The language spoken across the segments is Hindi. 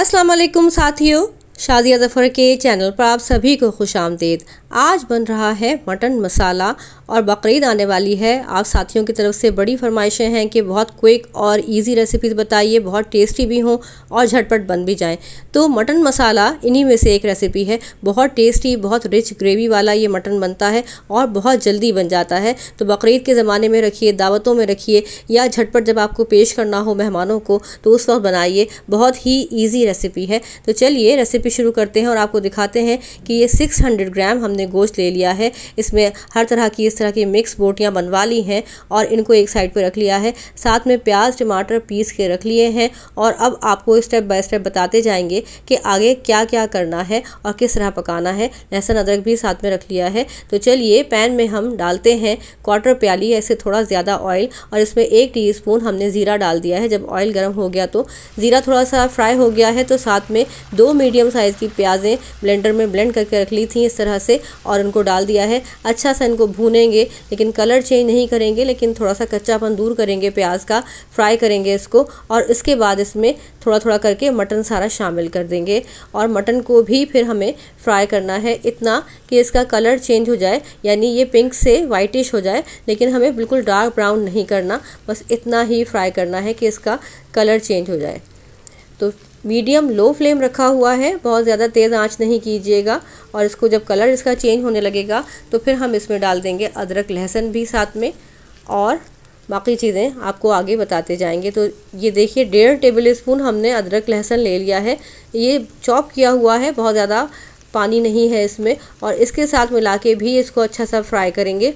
असलकुम साथियों शादिया दफर के चैनल पर आप सभी को खुश आमदेद आज बन रहा है मटन मसाला और बकरीद आने वाली है आप साथियों की तरफ से बड़ी फरमाइशें हैं कि बहुत क्विक और इजी रेसिपीज़ बताइए बहुत टेस्टी भी हों और झटपट बन भी जाएं तो मटन मसाला इन्हीं में से एक रेसिपी है बहुत टेस्टी बहुत रिच ग्रेवी वाला ये मटन बनता है और बहुत जल्दी बन जाता है तो बकरीद के ज़माने में रखिए दावतों में रखिए या झटपट जब आपको पेश करना हो मेहमानों को तो उस वक्त बनाइए बहुत ही ईजी रेसिपी है तो चलिए रेसिपी रेसिपी शुरू करते हैं और आपको दिखाते हैं कि ये 600 ग्राम हमने गोश्त ले लिया है इसमें हर तरह की इस तरह की मिक्स बोटियाँ बनवा ली हैं और इनको एक साइड पर रख लिया है साथ में प्याज टमाटर पीस के रख लिए हैं और अब आपको स्टेप बाय स्टेप बताते जाएंगे कि आगे क्या क्या करना है और किस तरह पकाना है लहसुन अदरक भी साथ में रख लिया है तो चलिए पैन में हम डालते हैं क्वार्टर प्याली ऐसे थोड़ा ज़्यादा ऑयल और इसमें एक टीस्पून हमने ज़ीरा डाल दिया है जब ऑयल गर्म हो गया तो ज़ीरा थोड़ा सा फ्राई हो गया है तो साथ में दो मीडियम साइज़ की प्याज़ें ब्लेंडर में ब्लेंड करके रख ली थी इस तरह से और इनको डाल दिया है अच्छा सा इनको भूनेंगे लेकिन कलर चेंज नहीं करेंगे लेकिन थोड़ा सा कच्चापन दूर करेंगे प्याज का फ्राई करेंगे इसको और इसके बाद इसमें थोड़ा थोड़ा करके मटन सारा शामिल कर देंगे और मटन को भी फिर हमें फ्राई करना है इतना कि इसका कलर चेंज हो जाए यानी ये पिंक से वाइटिश हो जाए लेकिन हमें बिल्कुल डार्क ब्राउन नहीं करना बस इतना ही फ्राई करना है कि इसका कलर चेंज हो जाए तो मीडियम लो फ्लेम रखा हुआ है बहुत ज़्यादा तेज़ आंच नहीं कीजिएगा और इसको जब कलर इसका चेंज होने लगेगा तो फिर हम इसमें डाल देंगे अदरक लहसुन भी साथ में और बाकी चीज़ें आपको आगे बताते जाएंगे तो ये देखिए डेढ़ टेबल स्पून हमने अदरक लहसुन ले लिया है ये चॉप किया हुआ है बहुत ज़्यादा पानी नहीं है इसमें और इसके साथ मिला के भी इसको अच्छा सा फ्राई करेंगे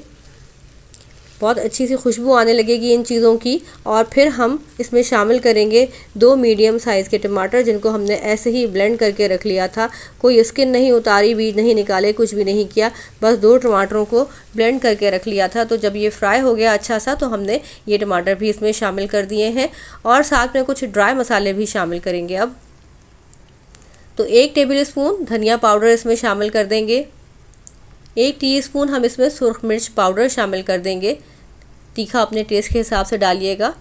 बहुत अच्छी सी खुशबू आने लगेगी इन चीज़ों की और फिर हम इसमें शामिल करेंगे दो मीडियम साइज़ के टमाटर जिनको हमने ऐसे ही ब्लेंड करके रख लिया था कोई स्किन नहीं उतारी बीज नहीं निकाले कुछ भी नहीं किया बस दो टमाटरों को ब्लेंड करके रख लिया था तो जब ये फ्राई हो गया अच्छा सा तो हमने ये टमाटर भी इसमें शामिल कर दिए हैं और साथ में कुछ ड्राई मसाले भी शामिल करेंगे अब तो एक टेबल स्पून धनिया पाउडर इसमें शामिल कर देंगे एक टीस्पून हम इसमें सुरख मिर्च पाउडर शामिल कर देंगे तीखा अपने टेस्ट के हिसाब से डालिएगा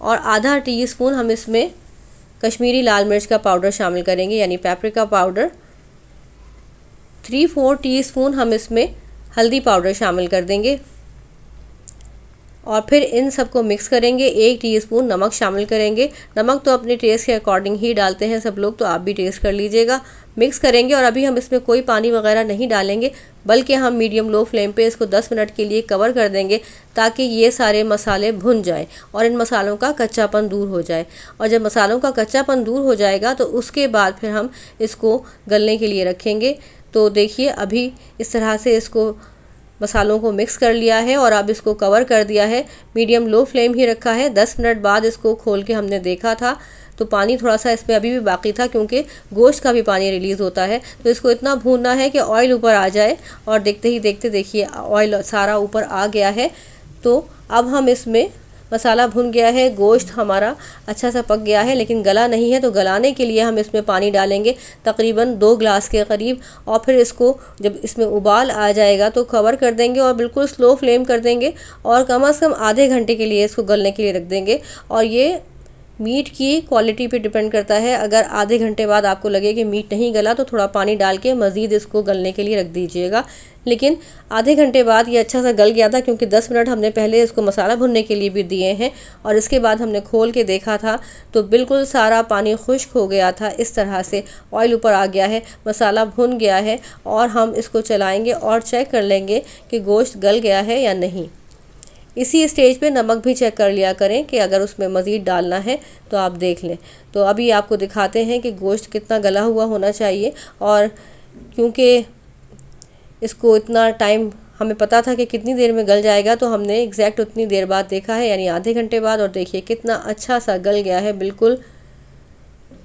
और आधा टीस्पून हम इसमें कश्मीरी लाल मिर्च का पाउडर शामिल करेंगे यानी paprika powder three four teaspoon हम इसमें हल्दी पाउडर शामिल कर देंगे और फिर इन सबको मिक्स करेंगे एक टीस्पून नमक शामिल करेंगे नमक तो अपने टेस्ट के अकॉर्डिंग ही डालते हैं सब लोग तो आप भी टेस्ट कर लीजिएगा मिक्स करेंगे और अभी हम इसमें कोई पानी वगैरह नहीं डालेंगे बल्कि हम मीडियम लो फ्लेम पे इसको 10 मिनट के लिए कवर कर देंगे ताकि ये सारे मसाले भुन जाएँ और इन मसालों का कच्चापन दूर हो जाए और जब मसालों का कच्चापन दूर हो जाएगा तो उसके बाद फिर हम इसको गलने के लिए रखेंगे तो देखिए अभी इस तरह से इसको मसालों को मिक्स कर लिया है और अब इसको कवर कर दिया है मीडियम लो फ्लेम ही रखा है दस मिनट बाद इसको खोल के हमने देखा था तो पानी थोड़ा सा इसमें अभी भी बाकी था क्योंकि गोश्त का भी पानी रिलीज़ होता है तो इसको इतना भूनना है कि ऑयल ऊपर आ जाए और देखते ही देखते देखिए ऑयल सारा ऊपर आ गया है तो अब हम इसमें मसाला भुन गया है गोश्त हमारा अच्छा सा पक गया है लेकिन गला नहीं है तो गलाने के लिए हम इसमें पानी डालेंगे तकरीबन दो ग्लास के करीब और फिर इसको जब इसमें उबाल आ जाएगा तो कवर कर देंगे और बिल्कुल स्लो फ्लेम कर देंगे और कम अज़ कम आधे घंटे के लिए इसको गलने के लिए रख देंगे और ये मीट की क्वालिटी पे डिपेंड करता है अगर आधे घंटे बाद आपको लगे कि मीट नहीं गला तो थोड़ा पानी डाल के मज़ीद इसको गलने के लिए रख दीजिएगा लेकिन आधे घंटे बाद ये अच्छा सा गल गया था क्योंकि 10 मिनट हमने पहले इसको मसाला भुनने के लिए भी दिए हैं और इसके बाद हमने खोल के देखा था तो बिल्कुल सारा पानी खुश्क हो गया था इस तरह से ऑयल ऊपर आ गया है मसाला भुन गया है और हम इसको चलाएँगे और चेक कर लेंगे कि गोश्त गल गया है या नहीं इसी स्टेज पे नमक भी चेक कर लिया करें कि अगर उसमें मज़ीद डालना है तो आप देख लें तो अभी आपको दिखाते हैं कि गोश्त कितना गला हुआ होना चाहिए और क्योंकि इसको इतना टाइम हमें पता था कि कितनी देर में गल जाएगा तो हमने एग्जैक्ट उतनी देर बाद देखा है यानी आधे घंटे बाद और देखिए कितना अच्छा सा गल गया है बिल्कुल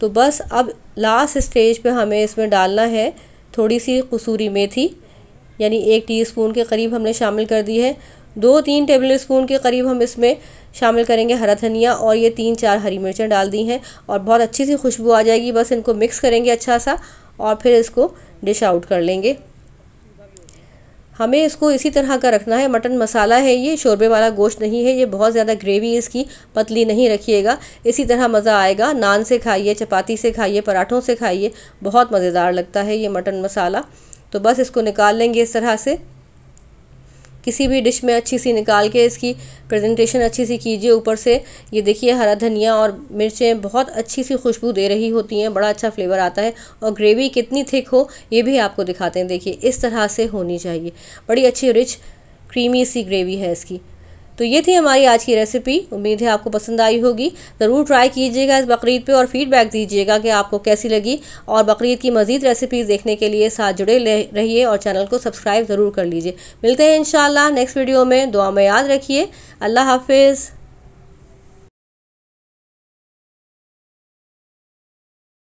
तो बस अब लास्ट स्टेज पे हमें इसमें डालना है थोड़ी सी कसूरी मेथी यानी एक टीस्पून के करीब हमने शामिल कर दी है दो तीन टेबल स्पून के करीब हम इसमें शामिल करेंगे हरा धनिया और ये तीन चार हरी मिर्चें डाल दी हैं और बहुत अच्छी सी खुशबू आ जाएगी बस इनको मिक्स करेंगे अच्छा सा और फिर इसको डिश आउट कर लेंगे हमें इसको इसी तरह का रखना है मटन मसाला है ये शोरबे वाला गोश्त नहीं है ये बहुत ज़्यादा ग्रेवी इसकी पतली नहीं रखिएगा इसी तरह मज़ा आएगा नान से खाइए चपाती से खाइए पराठों से खाइए बहुत मज़ेदार लगता है ये मटन मसाला तो बस इसको निकाल लेंगे इस तरह से किसी भी डिश में अच्छी सी निकाल के इसकी प्रेजेंटेशन अच्छी सी कीजिए ऊपर से ये देखिए हरा धनिया और मिर्चें बहुत अच्छी सी खुशबू दे रही होती हैं बड़ा अच्छा फ्लेवर आता है और ग्रेवी कितनी थिक हो ये भी आपको दिखाते हैं देखिए इस तरह से होनी चाहिए बड़ी अच्छी रिच क्रीमी सी ग्रेवी है इसकी तो ये थी हमारी आज की रेसिपी उम्मीद है आपको पसंद आई होगी ज़रूर ट्राई कीजिएगा इस बकरीद पे और फीडबैक दीजिएगा कि आपको कैसी लगी और बकरीद की मज़ीद रेसिपीज़ देखने के लिए साथ जुड़े रहिए और चैनल को सब्सक्राइब ज़रूर कर लीजिए मिलते हैं इन नेक्स्ट वीडियो में दुआ में याद रखिए अल्लाह हाफिज़